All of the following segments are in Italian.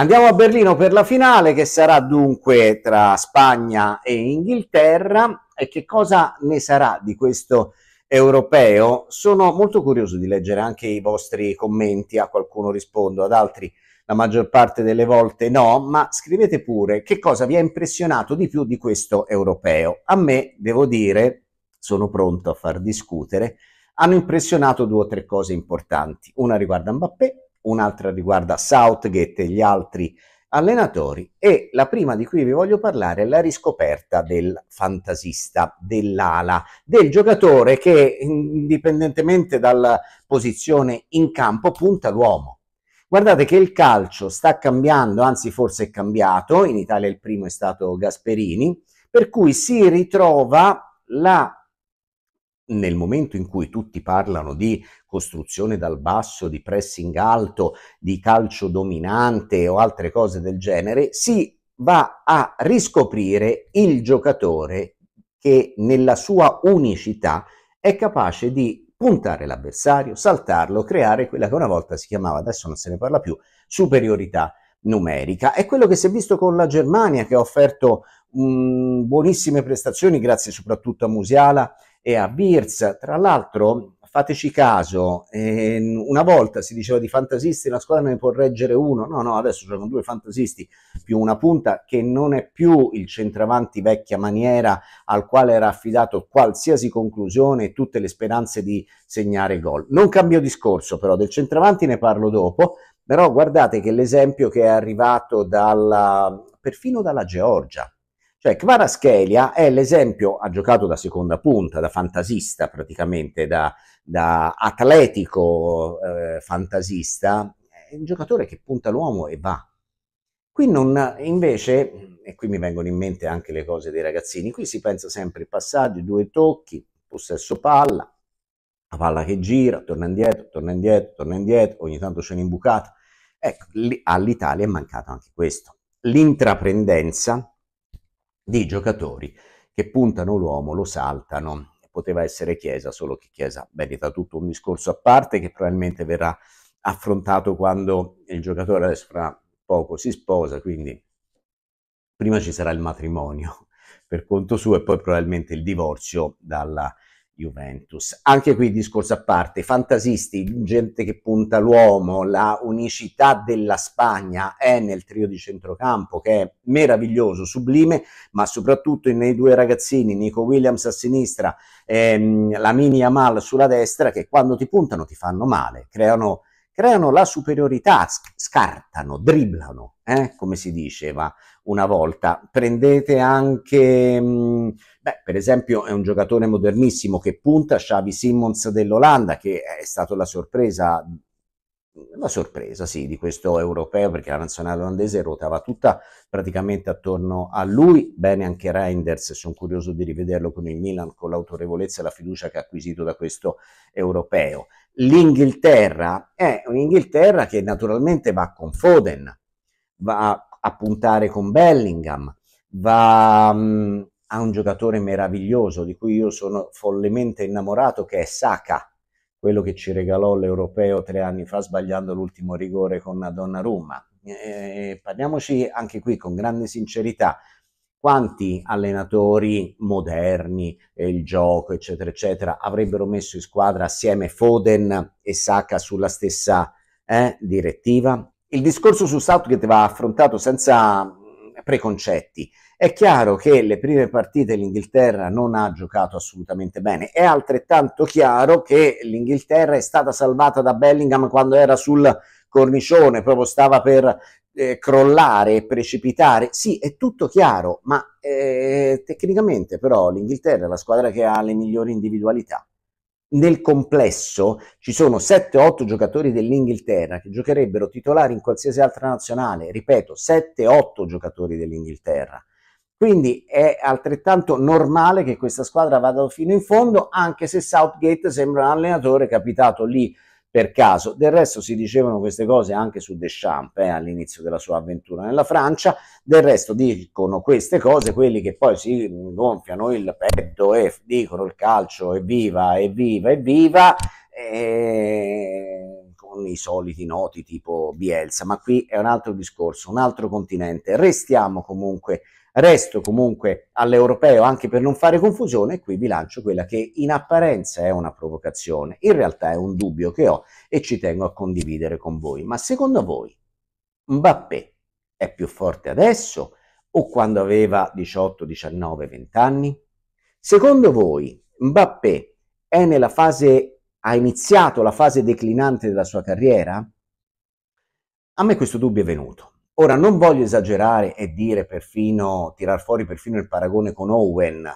Andiamo a Berlino per la finale che sarà dunque tra Spagna e Inghilterra e che cosa ne sarà di questo europeo? Sono molto curioso di leggere anche i vostri commenti, a qualcuno rispondo, ad altri la maggior parte delle volte no, ma scrivete pure che cosa vi ha impressionato di più di questo europeo. A me, devo dire, sono pronto a far discutere, hanno impressionato due o tre cose importanti. Una riguarda Mbappé, un'altra riguarda Southgate e gli altri allenatori e la prima di cui vi voglio parlare è la riscoperta del fantasista, dell'ala, del giocatore che indipendentemente dalla posizione in campo punta l'uomo. Guardate che il calcio sta cambiando, anzi forse è cambiato, in Italia il primo è stato Gasperini, per cui si ritrova la nel momento in cui tutti parlano di costruzione dal basso, di pressing alto, di calcio dominante o altre cose del genere, si va a riscoprire il giocatore che nella sua unicità è capace di puntare l'avversario, saltarlo, creare quella che una volta si chiamava, adesso non se ne parla più, superiorità numerica. È quello che si è visto con la Germania che ha offerto mh, mm, buonissime prestazioni grazie soprattutto a Musiala e a Birz. Tra l'altro, fateci caso, eh, una volta si diceva di fantasisti, la squadra ne può reggere uno, no, no, adesso giocano due fantasisti più una punta che non è più il centravanti vecchia maniera al quale era affidato qualsiasi conclusione e tutte le speranze di segnare gol. Non cambio discorso però, del centravanti ne parlo dopo, però guardate che l'esempio che è arrivato dalla, perfino dalla Georgia, cioè Kvaratskhelia è l'esempio, ha giocato da seconda punta, da fantasista praticamente, da, da atletico eh, fantasista, è un giocatore che punta l'uomo e va. Qui non, invece, e qui mi vengono in mente anche le cose dei ragazzini, qui si pensa sempre ai passaggi, due tocchi, possesso palla, la palla che gira, torna indietro, torna indietro, torna indietro, ogni tanto c'è un'imbucata. Ecco, all'Italia è mancato anche questo. L'intraprendenza di giocatori che puntano l'uomo, lo saltano. Poteva essere Chiesa, solo che Chiesa merita tutto un discorso a parte che probabilmente verrà affrontato quando il giocatore adesso fra poco si sposa, quindi prima ci sarà il matrimonio per conto suo e poi probabilmente il divorzio dalla Juventus. Anche qui discorso a parte, fantasisti, gente che punta l'uomo, la unicità della Spagna è nel trio di centrocampo che è meraviglioso, sublime, ma soprattutto nei due ragazzini, Nico Williams a sinistra e ehm, mm, la Mini Amal sulla destra, che quando ti puntano ti fanno male, creano, creano la superiorità, sc- scartano, dribblano, eh, come si diceva una volta. Prendete anche, mm, beh, per esempio, è un giocatore modernissimo che punta, Xavi Simmons dell'Olanda, che è stata la sorpresa, la sorpresa, sì, di questo europeo, perché la nazionale olandese ruotava tutta praticamente attorno a lui. Bene anche Reinders, sono curioso di rivederlo con il Milan, con l'autorevolezza e la fiducia che ha acquisito da questo europeo. L'Inghilterra è eh, un'Inghilterra che naturalmente va con Foden, va a puntare con Bellingham, va mm, a un giocatore meraviglioso di cui io sono follemente innamorato che è Saka, quello che ci regalò l'Europeo tre anni fa sbagliando l'ultimo rigore con Donnarumma. Eh, parliamoci anche qui con grande sincerità, quanti allenatori moderni, eh, il gioco, eccetera, eccetera, avrebbero messo in squadra assieme Foden e Saka sulla stessa eh, direttiva? Il discorso su Southgate va affrontato senza mm, preconcetti. È chiaro che le prime partite l'Inghilterra non ha giocato assolutamente bene. È altrettanto chiaro che l'Inghilterra è stata salvata da Bellingham quando era sul cornicione, proprio stava per eh, crollare e precipitare. Sì, è tutto chiaro, ma eh, tecnicamente però l'Inghilterra è la squadra che ha le migliori individualità nel complesso ci sono 7-8 giocatori dell'Inghilterra che giocherebbero titolari in qualsiasi altra nazionale, ripeto, 7-8 giocatori dell'Inghilterra. Quindi è altrettanto normale che questa squadra vada fino in fondo, anche se Southgate sembra un allenatore capitato lì per caso. Del resto si dicevano queste cose anche su Deschamps eh, all'inizio della sua avventura nella Francia, del resto dicono queste cose quelli che poi si gonfiano il petto e dicono il calcio è viva, è E con i soliti noti tipo Bielsa, ma qui è un altro discorso, un altro continente. Restiamo comunque, resto comunque all'europeo anche per non fare confusione e qui vi lancio quella che in apparenza è una provocazione, in realtà è un dubbio che ho e ci tengo a condividere con voi. Ma secondo voi Mbappé è più forte adesso o quando aveva 18, 19, 20 anni? Secondo voi Mbappé è nella fase ha iniziato la fase declinante della sua carriera? A me questo dubbio è venuto. Ora non voglio esagerare e dire perfino, tirar fuori perfino il paragone con Owen,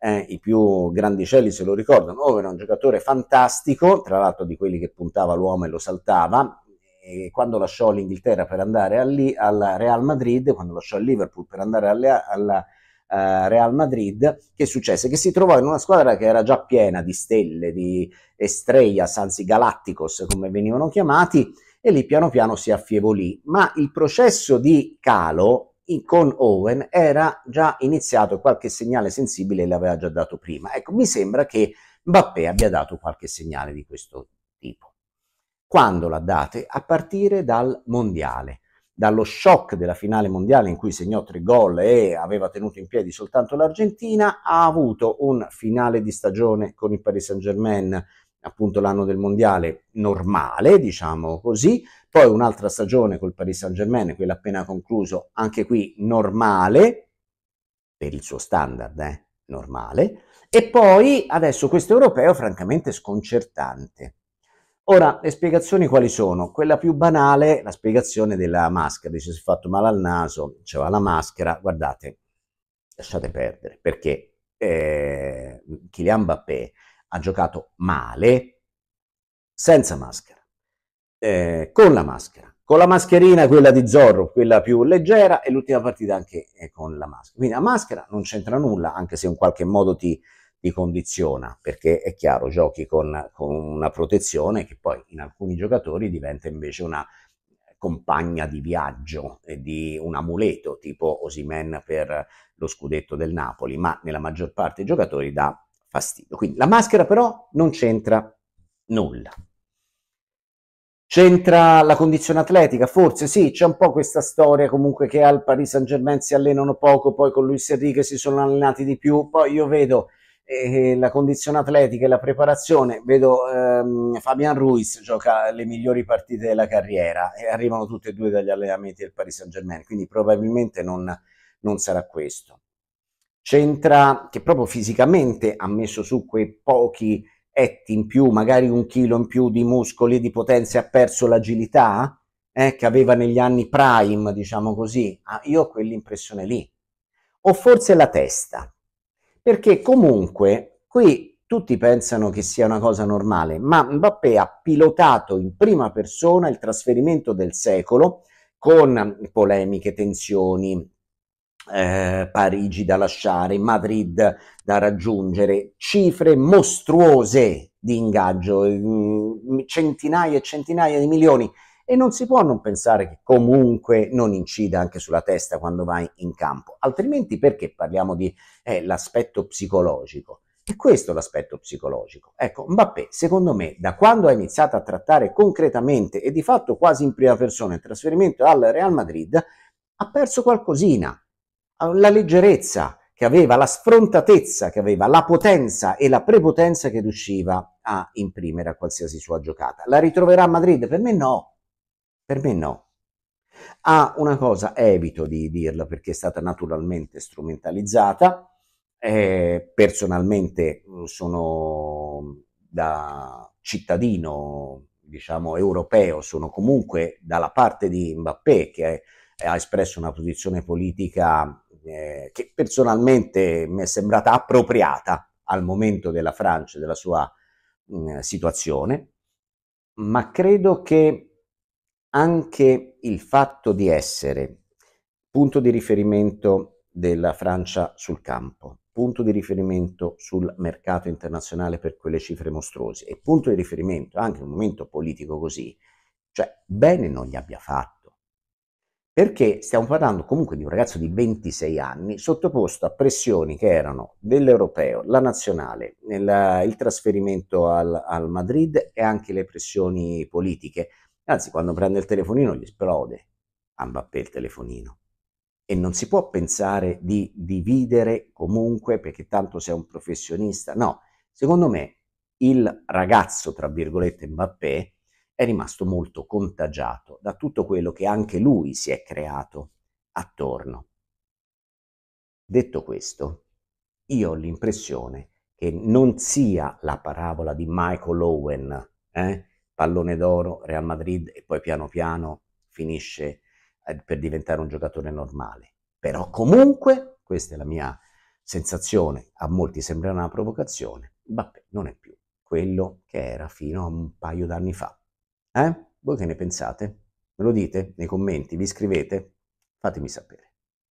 eh, i più grandicelli se lo ricordano. Owen è un giocatore fantastico, tra l'altro di quelli che puntava l'uomo e lo saltava. E quando lasciò l'Inghilterra per andare al Real Madrid, quando lasciò il Liverpool per andare alla, alla eh, Real Madrid, che successe? Che si trovò in una squadra che era già piena di stelle, di estrellas, anzi galatticos come venivano chiamati, e lì piano piano si affievolì. Ma il processo di calo in, con Owen era già iniziato e qualche segnale sensibile l'aveva già dato prima. Ecco, mi sembra che Mbappé abbia dato qualche segnale di questo tipo. Quando l'ha date? A partire dal mondiale dallo shock della finale mondiale in cui segnò tre gol e aveva tenuto in piedi soltanto l'Argentina, ha avuto un finale di stagione con il Paris Saint-Germain, appunto l'anno del mondiale normale, diciamo così, poi un'altra stagione col Paris Saint-Germain, quella appena concluso, anche qui normale per il suo standard, eh, normale, e poi adesso questo europeo francamente sconcertante Ora, le spiegazioni quali sono? Quella più banale, la spiegazione della maschera, dice si è fatto male al naso, c'era la maschera, guardate, lasciate perdere, perché eh, Kylian Mbappé ha giocato male senza maschera, eh, con la maschera, con la mascherina quella di Zorro, quella più leggera e l'ultima partita anche eh, con la maschera. Quindi la maschera non c'entra nulla, anche se in qualche modo ti ti condiziona, perché è chiaro, giochi con, con una protezione che poi in alcuni giocatori diventa invece una compagna di viaggio, e di un amuleto tipo Osimen per lo scudetto del Napoli, ma nella maggior parte dei giocatori dà fastidio. Quindi la maschera però non c'entra nulla. C'entra la condizione atletica? Forse sì, c'è un po' questa storia comunque che al Paris Saint Germain si allenano poco, poi con Luis Enrique si sono allenati di più, poi io vedo eh, la condizione atletica e la preparazione, vedo ehm, Fabian Ruiz gioca le migliori partite della carriera e arrivano tutte e due dagli allenamenti del Paris Saint Germain, quindi probabilmente non, non sarà questo. C'entra che proprio fisicamente ha messo su quei pochi etti in più, magari un chilo in più di muscoli e di potenze, ha perso l'agilità eh, che aveva negli anni prime, diciamo così. Ah, io ho quell'impressione lì. O forse la testa, perché comunque qui tutti pensano che sia una cosa normale, ma Mbappé ha pilotato in prima persona il trasferimento del secolo con polemiche, tensioni, eh, Parigi da lasciare, Madrid da raggiungere, cifre mostruose di ingaggio, mm, centinaia e centinaia di milioni e non si può non pensare che comunque non incida anche sulla testa quando vai in campo, altrimenti perché parliamo di eh, l'aspetto psicologico? E questo è l'aspetto psicologico. Ecco, Mbappé, secondo me, da quando ha iniziato a trattare concretamente e di fatto quasi in prima persona il trasferimento al Real Madrid, ha perso qualcosina, la leggerezza che aveva, la sfrontatezza che aveva, la potenza e la prepotenza che riusciva a imprimere a qualsiasi sua giocata. La ritroverà a Madrid? Per me no, per me no. Ah, una cosa, evito di dirla perché è stata naturalmente strumentalizzata, eh, personalmente mm, sono da cittadino, diciamo, europeo, sono comunque dalla parte di Mbappé che ha espresso una posizione politica eh, che personalmente mi è sembrata appropriata al momento della Francia, della sua mh, mm, situazione, ma credo che anche il fatto di essere punto di riferimento della Francia sul campo, punto di riferimento sul mercato internazionale per quelle cifre mostruose e punto di riferimento anche in un momento politico così, cioè bene non gli abbia fatto. Perché stiamo parlando comunque di un ragazzo di 26 anni sottoposto a pressioni che erano dell'europeo, la nazionale, il trasferimento al, al Madrid e anche le pressioni politiche Anzi, quando prende il telefonino gli esplode a Mbappé il telefonino. E non si può pensare di dividere comunque perché tanto sei un professionista. No, secondo me il ragazzo, tra virgolette, Mbappé, è rimasto molto contagiato da tutto quello che anche lui si è creato attorno. Detto questo, io ho l'impressione che non sia la parabola di Michael Owen, eh, pallone d'oro, Real Madrid e poi piano piano finisce eh, per diventare un giocatore normale. Però comunque, questa è la mia sensazione, a molti sembra una provocazione, Mbappé non è più quello che era fino a un paio d'anni fa. Eh? Voi che ne pensate? Me lo dite nei commenti, vi scrivete? Fatemi sapere.